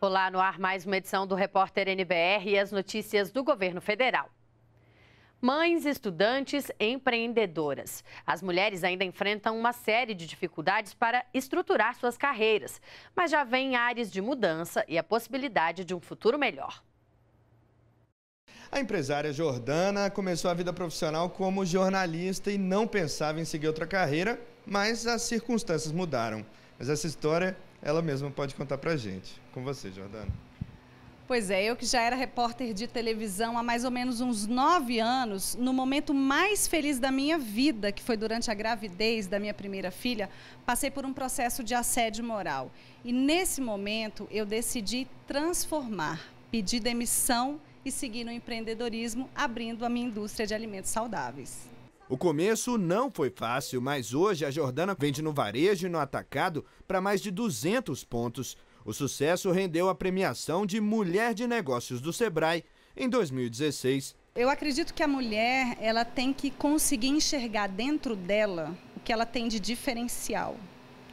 Olá, no ar mais uma edição do Repórter NBR e as notícias do governo federal. Mães, estudantes, empreendedoras. As mulheres ainda enfrentam uma série de dificuldades para estruturar suas carreiras, mas já vem áreas de mudança e a possibilidade de um futuro melhor. A empresária Jordana começou a vida profissional como jornalista e não pensava em seguir outra carreira, mas as circunstâncias mudaram. Mas essa história ela mesma pode contar pra gente. Com você, Jordana. Pois é, eu que já era repórter de televisão há mais ou menos uns nove anos, no momento mais feliz da minha vida, que foi durante a gravidez da minha primeira filha, passei por um processo de assédio moral. E nesse momento eu decidi transformar, pedir demissão e seguir no empreendedorismo, abrindo a minha indústria de alimentos saudáveis. O começo não foi fácil, mas hoje a Jordana vende no varejo e no atacado para mais de 200 pontos. O sucesso rendeu a premiação de Mulher de Negócios do Sebrae em 2016. Eu acredito que a mulher ela tem que conseguir enxergar dentro dela o que ela tem de diferencial,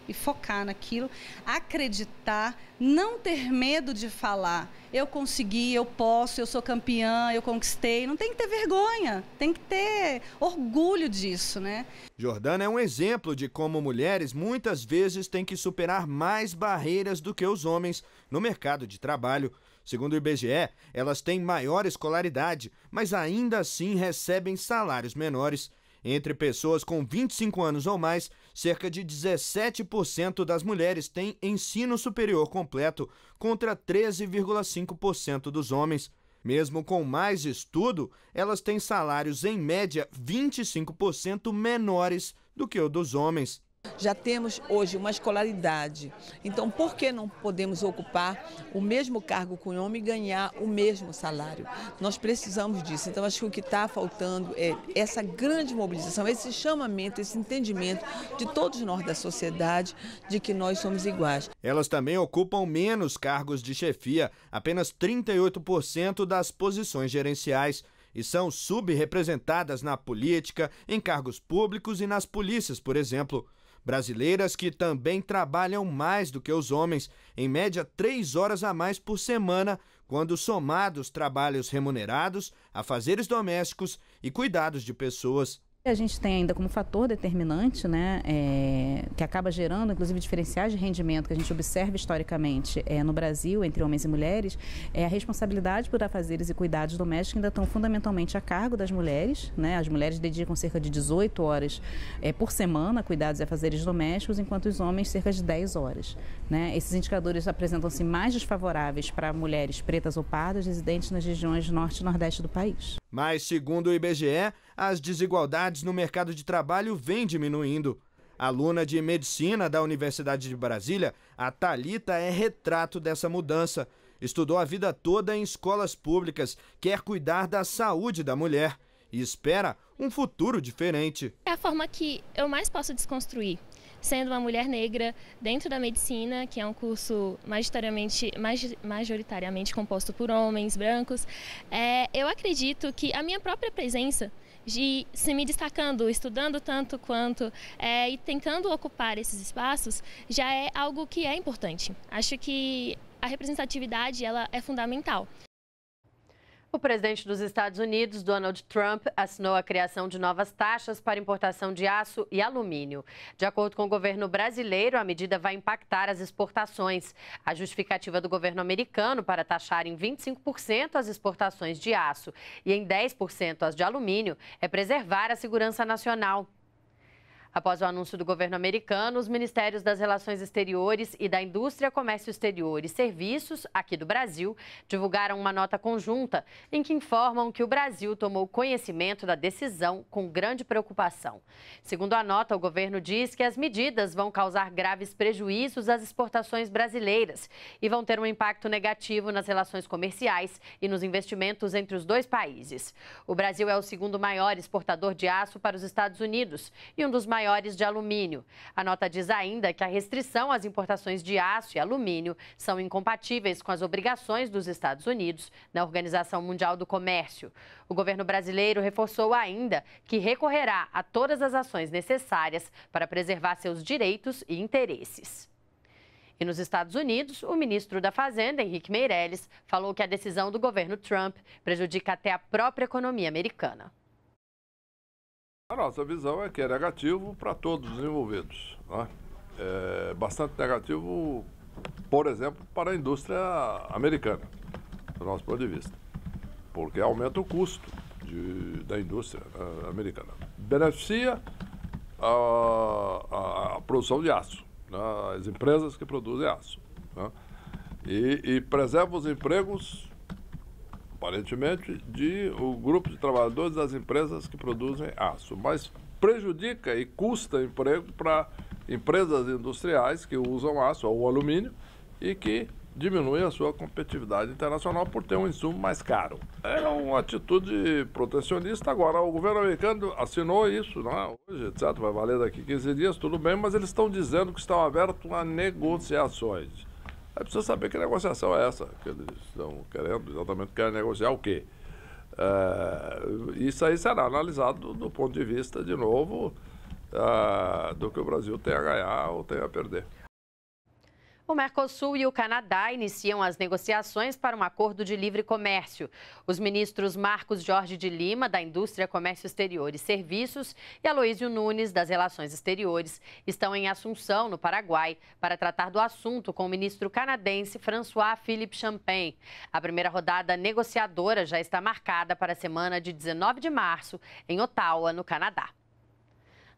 e focar naquilo, acreditar, não ter medo de falar. Eu consegui, eu posso, eu sou campeã, eu conquistei. Não tem que ter vergonha, tem que ter orgulho disso, né? Jordana é um exemplo de como mulheres muitas vezes têm que superar mais barreiras do que os homens no mercado de trabalho. Segundo o IBGE, elas têm maior escolaridade, mas ainda assim recebem salários menores. Entre pessoas com 25 anos ou mais, cerca de 17% das mulheres têm ensino superior completo, contra 13,5% dos homens. Mesmo com mais estudo, elas têm salários em média 25% menores do que o dos homens. Já temos hoje uma escolaridade. Então, por que não podemos ocupar o mesmo cargo com o homem e ganhar o mesmo salário? Nós precisamos disso. Então, acho que o que está faltando é essa grande mobilização, esse chamamento, esse entendimento de todos nós da sociedade de que nós somos iguais. Elas também ocupam menos cargos de chefia, apenas 38% das posições gerenciais e são subrepresentadas na política, em cargos públicos e nas polícias, por exemplo. Brasileiras que também trabalham mais do que os homens, em média três horas a mais por semana, quando somados trabalhos remunerados, afazeres domésticos e cuidados de pessoas a gente tem ainda como fator determinante, né, é, que acaba gerando, inclusive, diferenciais de rendimento que a gente observa historicamente é, no Brasil entre homens e mulheres, é a responsabilidade por afazeres e cuidados domésticos ainda estão fundamentalmente a cargo das mulheres. Né? As mulheres dedicam cerca de 18 horas é, por semana a cuidados e afazeres domésticos, enquanto os homens cerca de 10 horas. Né? Esses indicadores apresentam-se mais desfavoráveis para mulheres pretas ou pardas residentes nas regiões norte e nordeste do país. Mas, segundo o IBGE, as desigualdades no mercado de trabalho vêm diminuindo. Aluna de medicina da Universidade de Brasília, a Talita é retrato dessa mudança. Estudou a vida toda em escolas públicas, quer cuidar da saúde da mulher e espera um futuro diferente. É a forma que eu mais posso desconstruir sendo uma mulher negra dentro da medicina, que é um curso majoritariamente, majoritariamente composto por homens brancos, é, eu acredito que a minha própria presença de se me destacando, estudando tanto quanto é, e tentando ocupar esses espaços, já é algo que é importante. Acho que a representatividade ela é fundamental. O presidente dos Estados Unidos, Donald Trump, assinou a criação de novas taxas para importação de aço e alumínio. De acordo com o governo brasileiro, a medida vai impactar as exportações. A justificativa do governo americano para taxar em 25% as exportações de aço e em 10% as de alumínio é preservar a segurança nacional. Após o anúncio do governo americano, os Ministérios das Relações Exteriores e da Indústria, Comércio Exterior e Serviços, aqui do Brasil, divulgaram uma nota conjunta em que informam que o Brasil tomou conhecimento da decisão com grande preocupação. Segundo a nota, o governo diz que as medidas vão causar graves prejuízos às exportações brasileiras e vão ter um impacto negativo nas relações comerciais e nos investimentos entre os dois países. O Brasil é o segundo maior exportador de aço para os Estados Unidos e um dos maiores maiores de alumínio. A nota diz ainda que a restrição às importações de aço e alumínio são incompatíveis com as obrigações dos Estados Unidos na Organização Mundial do Comércio. O governo brasileiro reforçou ainda que recorrerá a todas as ações necessárias para preservar seus direitos e interesses. E nos Estados Unidos, o ministro da Fazenda, Henrique Meirelles, falou que a decisão do governo Trump prejudica até a própria economia americana. A nossa visão é que é negativo para todos os envolvidos. Né? É bastante negativo, por exemplo, para a indústria americana, do nosso ponto de vista, porque aumenta o custo de, da indústria né, americana. Beneficia a, a, a produção de aço, né? as empresas que produzem aço. Né? E, e preserva os empregos aparentemente, de o grupo de trabalhadores das empresas que produzem aço, mas prejudica e custa emprego para empresas industriais que usam aço ou alumínio e que diminui a sua competitividade internacional por ter um insumo mais caro. É uma atitude protecionista. Agora, o governo americano assinou isso, não é? Hoje, etc., vai valer daqui 15 dias, tudo bem, mas eles estão dizendo que estão abertos a negociações. Aí precisa saber que negociação é essa que eles estão querendo, exatamente querem negociar o quê. É, isso aí será analisado do, do, ponto de vista, de novo, ah, do que o Brasil tem a ganhar ou tem a perder. O Mercosul e o Canadá iniciam as negociações para um acordo de livre comércio. Os ministros Marcos Jorge de Lima, da Indústria, Comércio Exterior e Serviços, e Aloísio Nunes, das Relações Exteriores, estão em Assunção, no Paraguai, para tratar do assunto com o ministro canadense François Philippe Champagne. A primeira rodada negociadora já está marcada para a semana de 19 de março, em Ottawa, no Canadá.